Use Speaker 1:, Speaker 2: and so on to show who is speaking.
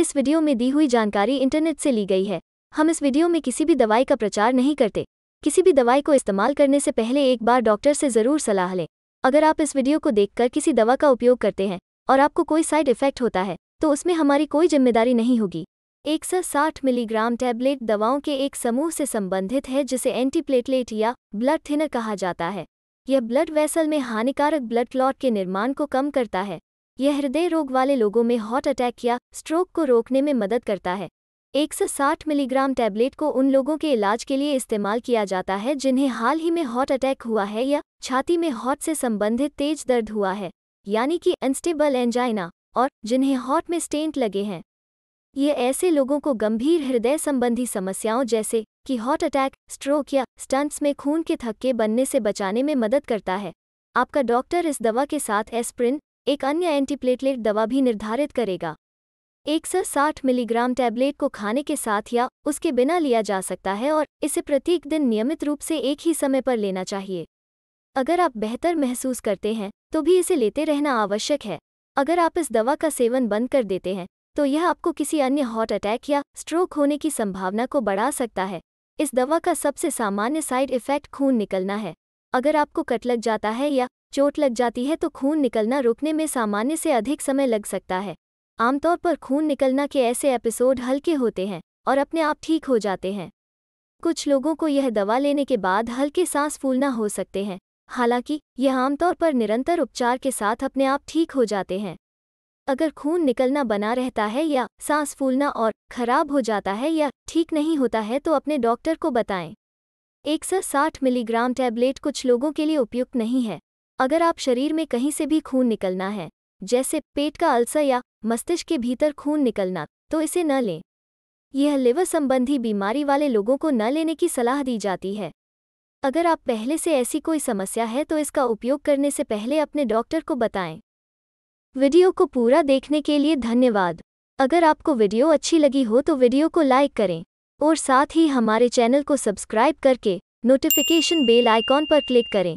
Speaker 1: इस वीडियो में दी हुई जानकारी इंटरनेट से ली गई है हम इस वीडियो में किसी भी दवाई का प्रचार नहीं करते किसी भी दवाई को इस्तेमाल करने से पहले एक बार डॉक्टर से ज़रूर सलाह लें अगर आप इस वीडियो को देखकर किसी दवा का उपयोग करते हैं और आपको कोई साइड इफेक्ट होता है तो उसमें हमारी कोई जिम्मेदारी नहीं होगी एक मिलीग्राम टैबलेट दवाओं के एक समूह से संबंधित है जिसे एंटीप्लेटलेट या ब्लड थिनर कहा जाता है यह ब्लड वेसल में हानिकारक ब्लड क्लॉट के निर्माण को कम करता है यह हृदय रोग वाले लोगों में हार्ट अटैक या स्ट्रोक को रोकने में मदद करता है 160 मिलीग्राम टैबलेट को उन लोगों के इलाज के लिए इस्तेमाल किया जाता है जिन्हें हाल ही में हार्ट अटैक हुआ है या छाती में हार्ट से संबंधित तेज दर्द हुआ है यानी कि अनस्टेबल एंजाइना और जिन्हें हॉट में स्टेंट लगे हैं ये ऐसे लोगों को गंभीर हृदय संबंधी समस्याओं जैसे कि हार्ट अटैक स्ट्रोक या स्टंट्स में खून के थक्के बनने से बचाने में मदद करता है आपका डॉक्टर इस दवा के साथ एस्प्रिन एक अन्य एंटीप्लेटलेट दवा भी निर्धारित करेगा एक सौ साठ मिलीग्राम टैबलेट को खाने के साथ या उसके बिना लिया जा सकता है और इसे प्रत्येक दिन नियमित रूप से एक ही समय पर लेना चाहिए अगर आप बेहतर महसूस करते हैं तो भी इसे लेते रहना आवश्यक है अगर आप इस दवा का सेवन बंद कर देते हैं तो यह आपको किसी अन्य हार्ट अटैक या स्ट्रोक होने की संभावना को बढ़ा सकता है इस दवा का सबसे सामान्य साइड इफेक्ट खून निकलना है अगर आपको कट लग जाता है या चोट लग जाती है तो खून निकलना रुकने में सामान्य से अधिक समय लग सकता है आमतौर पर खून निकलना के ऐसे एपिसोड हल्के होते हैं और अपने आप ठीक हो जाते हैं कुछ लोगों को यह दवा लेने के बाद हल्के सांस फूलना हो सकते हैं हालांकि यह आमतौर पर निरंतर उपचार के साथ अपने आप ठीक हो जाते हैं अगर खून निकलना बना रहता है या सांस फूलना और खराब हो जाता है या ठीक नहीं होता है तो अपने डॉक्टर को बताएं एक सौ साठ मिलीग्राम टैबलेट कुछ लोगों के लिए उपयुक्त नहीं है अगर आप शरीर में कहीं से भी खून निकलना है जैसे पेट का अल्सर या मस्तिष्क के भीतर खून निकलना तो इसे न लें यह लिवर संबंधी बीमारी वाले लोगों को न लेने की सलाह दी जाती है अगर आप पहले से ऐसी कोई समस्या है तो इसका उपयोग करने से पहले अपने डॉक्टर को बताएं वीडियो को पूरा देखने के लिए धन्यवाद अगर आपको वीडियो अच्छी लगी हो तो वीडियो को लाइक करें और साथ ही हमारे चैनल को सब्सक्राइब करके नोटिफिकेशन बेल आइकॉन पर क्लिक करें